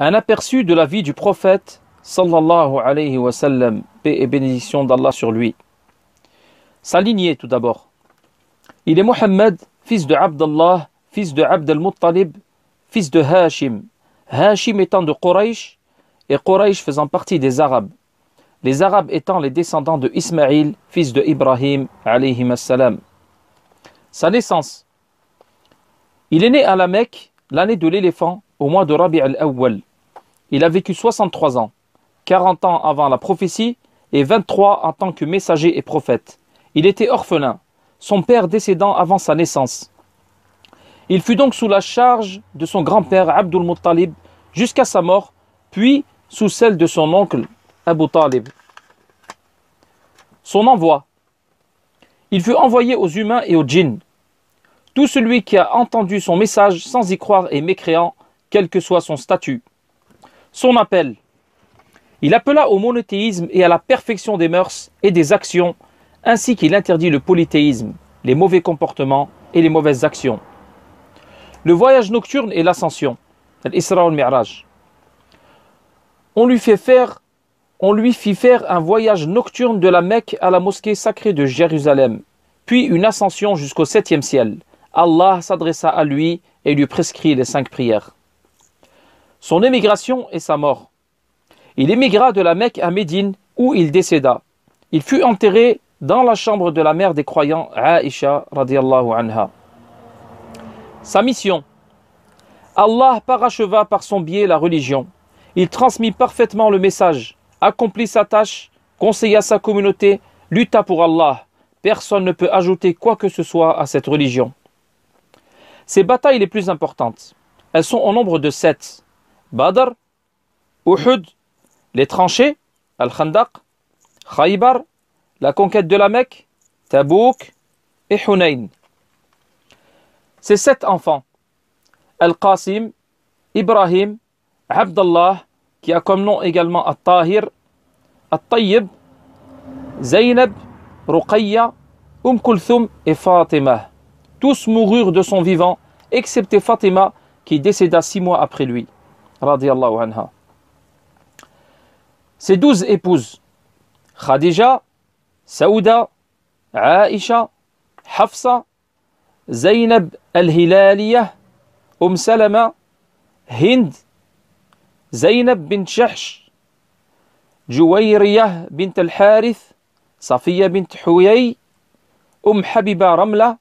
un aperçu de la vie du prophète sallallahu alayhi wa sallam, paix et bénédiction d'Allah sur lui. Sa lignée tout d'abord. Il est Mohammed, fils de Abdallah, fils de Abd al-Muttalib, fils de Hashim. Hashim étant de Quraysh et Quraysh faisant partie des Arabes. Les Arabes étant les descendants de Ismaïl, fils de Ibrahim, alayhi salam. Sa naissance. Il est né à la Mecque l'année de l'éléphant au mois de Rabi al-Awwal. Il a vécu 63 ans, 40 ans avant la prophétie et 23 en tant que messager et prophète. Il était orphelin, son père décédant avant sa naissance. Il fut donc sous la charge de son grand-père Abdul Muttalib jusqu'à sa mort, puis sous celle de son oncle Abu Talib. Son envoi. Il fut envoyé aux humains et aux djinns. Tout celui qui a entendu son message sans y croire est mécréant, quel que soit son statut son appel. Il appela au monothéisme et à la perfection des mœurs et des actions, ainsi qu'il interdit le polythéisme, les mauvais comportements et les mauvaises actions. Le voyage nocturne et l'ascension, l'Isra al-Mi'raj. on lui fit faire un voyage nocturne de la Mecque à la mosquée sacrée de Jérusalem, puis une ascension jusqu'au septième ciel. Allah s'adressa à lui et lui prescrit les cinq prières son émigration et sa mort. Il émigra de la Mecque à Médine, où il décéda. Il fut enterré dans la chambre de la mère des croyants, Aïcha radiallahu anha. Sa mission Allah paracheva par son biais la religion. Il transmit parfaitement le message, accomplit sa tâche, conseilla sa communauté, lutta pour Allah. Personne ne peut ajouter quoi que ce soit à cette religion. Ses batailles les plus importantes, elles sont au nombre de sept. Badr, Uhud, les tranchées, Al-Khandaq, Khaybar, la conquête de la Mecque, Tabouk et Hunayn. Ces sept enfants, Al-Qasim, Ibrahim, Abdallah, qui a comme nom également al tahir al tayyib Zaynab, Ruqayya, umm et Fatima. Tous moururent de son vivant, excepté Fatima, qui décéda six mois après lui. رضي الله عنها سي دوز ايبوز خديجة سودة عائشة حفصة زينب الهلالية أم سلمة هند زينب بنت شحش جويرية بنت الحارث صفية بنت حويي أم حبيبة رملة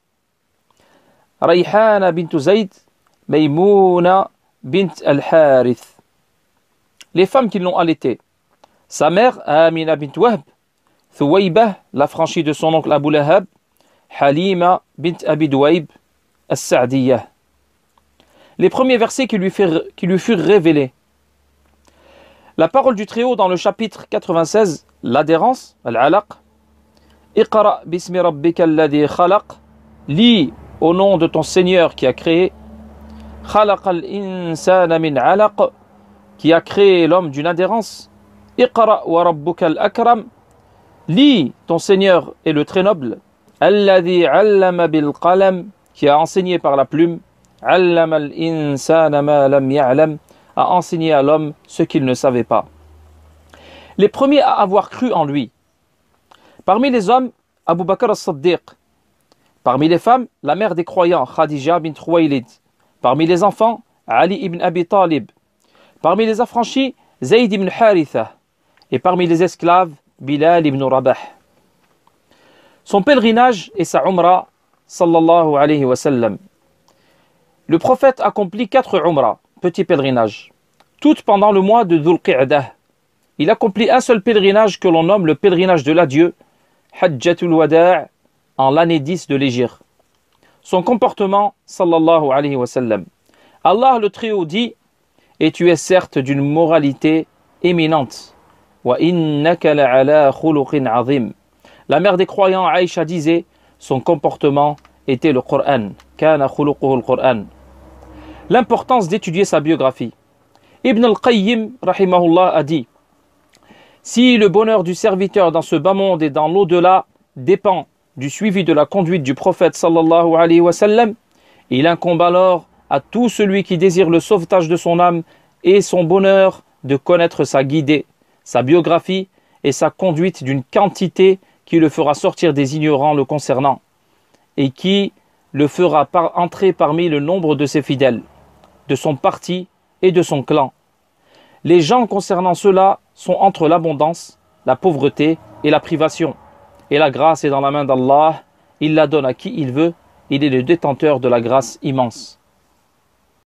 ريحانة بنت زيد ميمونة bint al-Harith. Les femmes qui l'ont allaité Sa mère, Amina bint Wahb, la franchie de son oncle Abu Lahab, Halima bint Abi Douaib, As-Sa'diyah. Les premiers versets qui lui, furent, révélés. La parole du Très-Haut dans le chapitre 96, l'adhérence, al-alaq, Iqra bismi rabbika alladhi khalaq, lis au nom de ton Seigneur qui a créé, qui a créé l'homme d'une adhérence. Iqra wa Lis, ton Seigneur est le très noble. Alladhi allama qui a enseigné par la plume. Allama al ma a enseigné à l'homme ce qu'il ne savait pas. Les premiers à avoir cru en lui. Parmi les hommes, Abu Bakr as-Siddiq. Parmi les femmes, la mère des croyants, Khadija bin Khuwaylid. Parmi les enfants, Ali ibn Abi Talib. Parmi les affranchis, Zayd ibn Haritha. Et parmi les esclaves, Bilal ibn Rabah. Son pèlerinage et sa umrah, sallallahu alayhi wa sallam. Le prophète accomplit quatre umrah, petits pèlerinages, toutes pendant le mois de Dhul Il accomplit un seul pèlerinage que l'on nomme le pèlerinage de l'adieu, Hajjatul Wada' en l'année 10 de l'Égypte son comportement sallallahu alayhi wa sallam. Allah le trio dit Et tu es certes d'une moralité éminente. La mère des croyants Aïcha disait Son comportement était le Coran. Quran. L'importance d'étudier sa biographie. Ibn al-Qayyim rahimahullah a dit Si le bonheur du serviteur dans ce bas monde et dans l'au-delà dépend du suivi de la conduite du prophète sallallahu alayhi wa il incombe alors à tout celui qui désire le sauvetage de son âme et son bonheur de connaître sa guidée, sa biographie et sa conduite d'une quantité qui le fera sortir des ignorants le concernant et qui le fera entrer parmi le nombre de ses fidèles, de son parti et de son clan. Les gens concernant cela sont entre l'abondance, la pauvreté et la privation. Et la grâce est dans la main d'Allah, il la donne à qui il veut, il est le détenteur de la grâce immense.